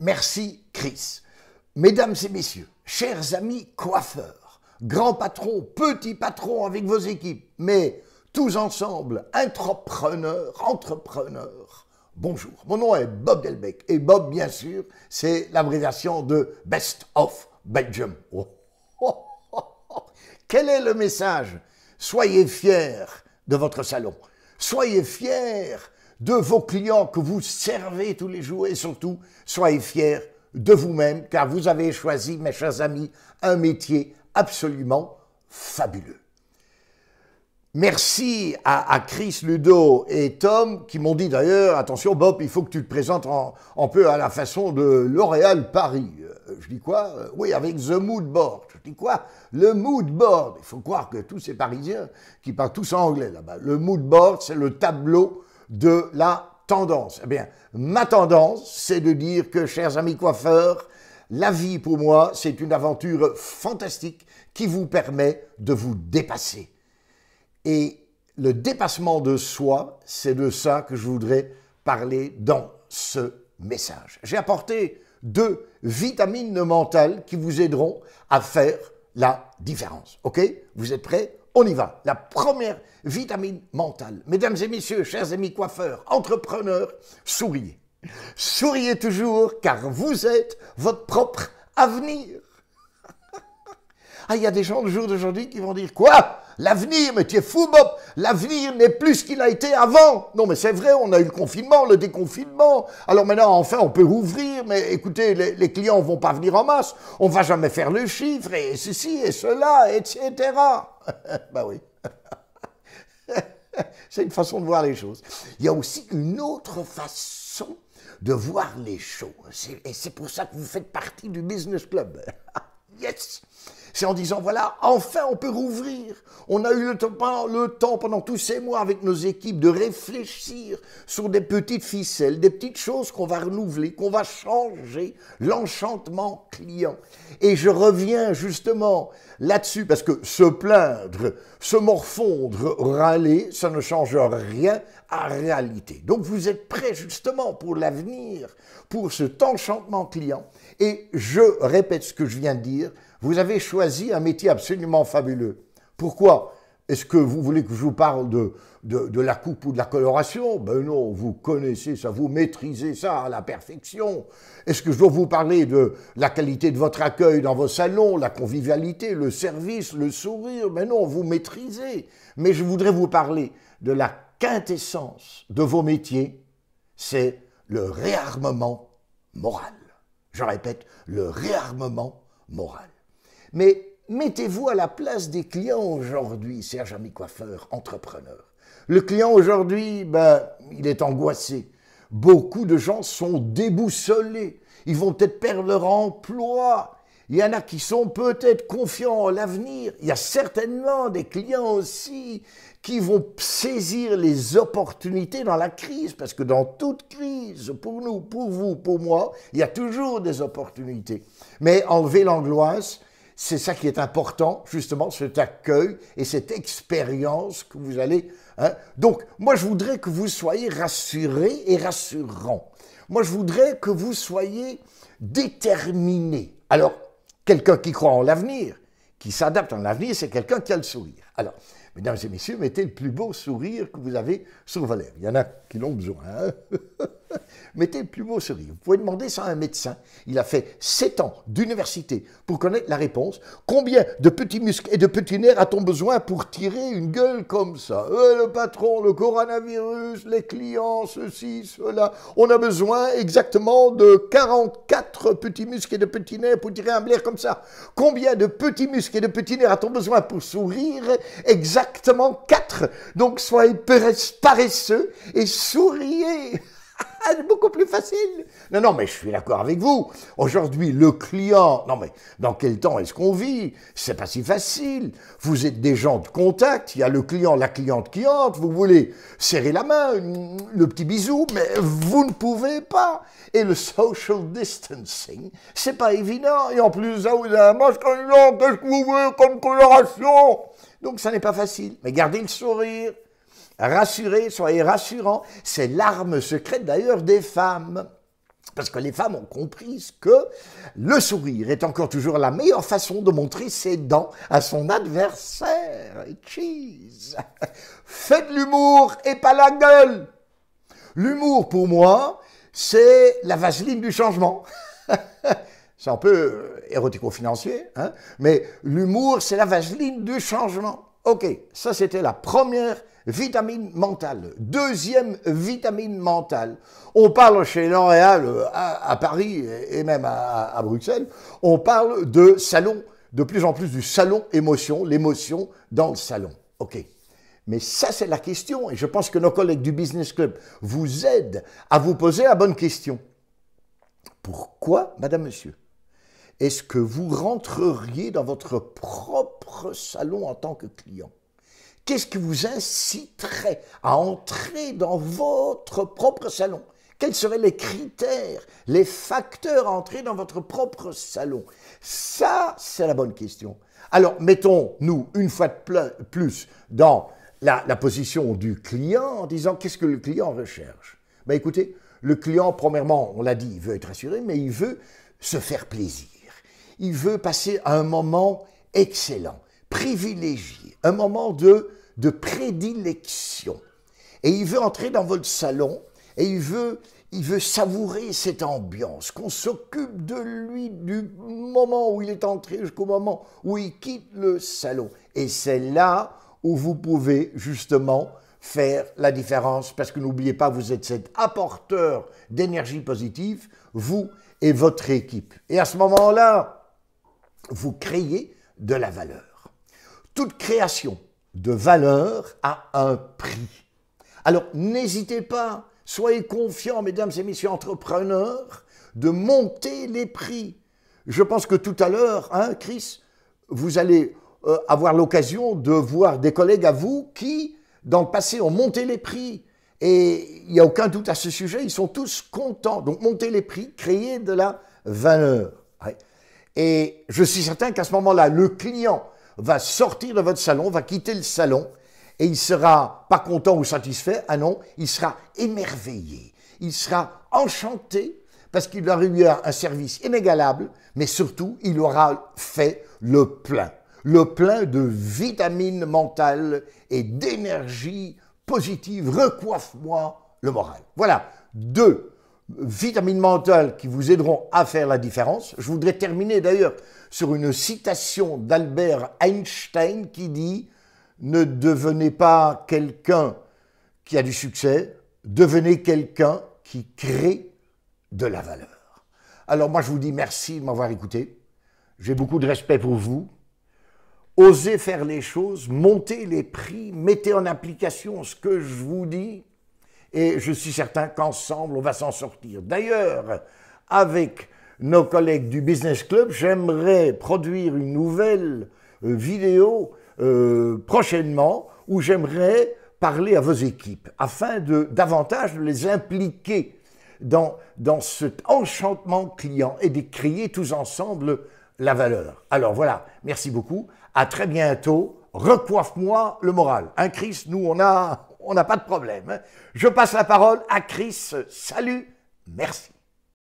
Merci, Chris. Mesdames et messieurs, chers amis coiffeurs, grands patrons, petits patrons avec vos équipes, mais tous ensemble, entrepreneurs, entrepreneurs, bonjour. Mon nom est Bob Delbecq et Bob, bien sûr, c'est l'abréviation de Best of Belgium. Quel est le message Soyez fiers de votre salon. Soyez fiers de vos clients que vous servez tous les jours et surtout, soyez fiers de vous-même car vous avez choisi, mes chers amis, un métier absolument fabuleux. Merci à, Chris, Ludo et Tom qui m'ont dit d'ailleurs, attention Bob, il faut que tu te présentes un peu à la façon de L'Oréal Paris. Euh, je dis quoi euh, Oui, avec The Mood Board. Je dis quoi Le Mood Board. Il faut croire que tous ces Parisiens qui parlent tous en anglais là-bas. Le Mood Board, c'est le tableau de la tendance. Eh bien, ma tendance, c'est de dire que, chers amis coiffeurs, la vie pour moi, c'est une aventure fantastique qui vous permet de vous dépasser. Et le dépassement de soi, c'est de ça que je voudrais parler dans ce message. J'ai apporté deux vitamines mentales qui vous aideront à faire la différence. OK Vous êtes prêts on y va. La première vitamine mentale. Mesdames et messieurs, chers amis coiffeurs, entrepreneurs, souriez. Souriez toujours car vous êtes votre propre avenir. Ah, il y a des gens le jour d'aujourd'hui qui vont dire Quoi L'avenir Mais tu es fou, Bob L'avenir n'est plus ce qu'il a été avant Non, mais c'est vrai, on a eu le confinement, le déconfinement. Alors maintenant, enfin, on peut rouvrir, mais écoutez, les, clients ne vont pas venir en masse. On va jamais faire le chiffre, et ceci, et cela, etc. bah oui. c'est une façon de voir les choses. Il y a aussi une autre façon de voir les choses. Et c'est pour ça que vous faites partie du Business Club. yes c'est en disant, voilà, enfin on peut rouvrir. On a eu le temps, pendant tous ces mois avec nos équipes de réfléchir sur des petites ficelles, des petites choses qu'on va renouveler, qu'on va changer, l'enchantement client. Et je reviens justement là-dessus, parce que se plaindre, se morfondre, râler, ça ne change rien à réalité. Donc vous êtes prêts justement pour l'avenir, pour cet enchantement client. Et je répète ce que je viens de dire, vous avez choisi un métier absolument fabuleux. Pourquoi Est-ce que vous voulez que je vous parle de, de, la coupe ou de la coloration Ben non, vous connaissez ça, vous maîtrisez ça à la perfection. Est-ce que je dois vous parler de la qualité de votre accueil dans vos salons, la convivialité, le service, le sourire Ben non, vous maîtrisez. Mais je voudrais vous parler de la quintessence de vos métiers, c'est le réarmement moral. Je répète, le réarmement moral. Mais mettez-vous à la place des clients aujourd'hui, Serge Ami Coiffeur, entrepreneur. Le client aujourd'hui, ben, il est angoissé. Beaucoup de gens sont déboussolés. Ils vont peut-être perdre leur emploi. Il y en a qui sont peut-être confiants en l'avenir. Il y a certainement des clients aussi qui vont saisir les opportunités dans la crise, parce que dans toute crise, pour nous, pour vous, pour moi, il y a toujours des opportunités. Mais enlever l'angoisse, c'est ça qui est important, justement, cet accueil et cette expérience que vous allez. Hein. Donc, moi, je voudrais que vous soyez rassurés et rassurants. Moi, je voudrais que vous soyez déterminés. Alors, quelqu'un qui croit en l'avenir, qui s'adapte en l'avenir, c'est quelqu'un qui a le sourire. Alors, Mesdames et messieurs, mettez le plus beau sourire que vous avez sur vos lèvres. Il y en a qui l'ont besoin. Hein. mettez le plus beau sourire. Vous pouvez demander ça à un médecin. Il a fait 7 ans d'université pour connaître la réponse. Combien de petits muscles et de petits nerfs a-t-on besoin pour tirer une gueule comme ça euh, Le patron, le coronavirus, les clients, ceci, cela. On a besoin exactement de 44 petits muscles et de petits nerfs pour tirer un blaire comme ça. Combien de petits muscles et de petits nerfs a-t-on besoin pour sourire exactement exactement 4, Donc soyez paresseux et souriez. C'est beaucoup plus facile. Non, non, mais je suis d'accord avec vous. Aujourd'hui, le client, non, mais dans quel temps est-ce qu'on vit C'est pas si facile. Vous êtes des gens de contact, il y a le client, la cliente qui entre, vous voulez serrer la main, le petit bisou, mais vous ne pouvez pas. Et le social distancing, c'est pas évident. Et en plus, ça vous a un masque, qu'est-ce que vous voulez comme coloration donc ça n'est pas facile. Mais gardez le sourire, rassurez, soyez rassurants. C'est l'arme secrète d'ailleurs des femmes. Parce que les femmes ont compris que le sourire est encore toujours la meilleure façon de montrer ses dents à son adversaire. Cheese Faites l'humour et pas la gueule L'humour, pour moi, c'est la vaseline du changement. C'est un peu euh, érotico-financier, hein, mais l'humour, c'est la vaseline du changement. Ok, ça c'était la première vitamine mentale. Deuxième vitamine mentale. On parle chez L'Oréal euh, à, Paris et même à, à Bruxelles, on parle de salon, de plus en plus du salon émotion, l'émotion dans le salon. Ok. Mais ça, c'est la question, et je pense que nos collègues du Business Club vous aident à vous poser la bonne question. Pourquoi, Madame, Monsieur, est-ce que vous rentreriez dans votre propre salon en tant que client Qu'est-ce qui vous inciterait à entrer dans votre propre salon Quels seraient les critères, les facteurs à entrer dans votre propre salon Ça, c'est la bonne question. Alors, mettons-nous une fois de plus dans la, position du client en disant qu'est-ce que le client recherche ben Écoutez, le client, premièrement, on l'a dit, il veut être assuré, mais il veut se faire plaisir il veut passer à un moment excellent, privilégié, un moment de, de prédilection. Et il veut entrer dans votre salon et il veut, il veut savourer cette ambiance, qu'on s'occupe de lui du moment où il est entré jusqu'au moment où il quitte le salon. Et c'est là où vous pouvez justement faire la différence, parce que n'oubliez pas, vous êtes cet apporteur d'énergie positive, vous et votre équipe. Et à ce moment-là, vous créez de la valeur. Toute création de valeur a un prix. Alors n'hésitez pas, soyez confiants, mesdames et messieurs entrepreneurs, de monter les prix. Je pense que tout à l'heure, hein, Chris, vous allez euh, avoir l'occasion de voir des collègues à vous qui, dans le passé, ont monté les prix. Et il n'y a aucun doute à ce sujet, ils sont tous contents. Donc monter les prix, créer de la valeur. Et je suis certain qu'à ce moment-là, le client va sortir de votre salon, va quitter le salon, et il sera pas content ou satisfait, ah non, il sera émerveillé, il sera enchanté parce qu'il aura eu un service inégalable, mais surtout, il aura fait le plein, le plein de vitamines mentales et d'énergie positive. Recoiffe-moi le moral. Voilà, deux vitamines mentales qui vous aideront à faire la différence. Je voudrais terminer d'ailleurs sur une citation d'Albert Einstein qui dit Ne devenez pas quelqu'un qui a du succès, devenez quelqu'un qui crée de la valeur. Alors moi je vous dis merci de m'avoir écouté. J'ai beaucoup de respect pour vous. Osez faire les choses, montez les prix, mettez en application ce que je vous dis et je suis certain qu'ensemble, on va s'en sortir. D'ailleurs, avec nos collègues du Business Club, j'aimerais produire une nouvelle euh, vidéo euh, prochainement où j'aimerais parler à vos équipes afin de davantage de les impliquer dans, dans cet enchantement client et de créer tous ensemble la valeur. Alors voilà, merci beaucoup, à très bientôt, recoiffe-moi le moral. Un hein, christ nous on a on n'a pas de problème. Hein. Je passe la parole à Chris. Salut, merci.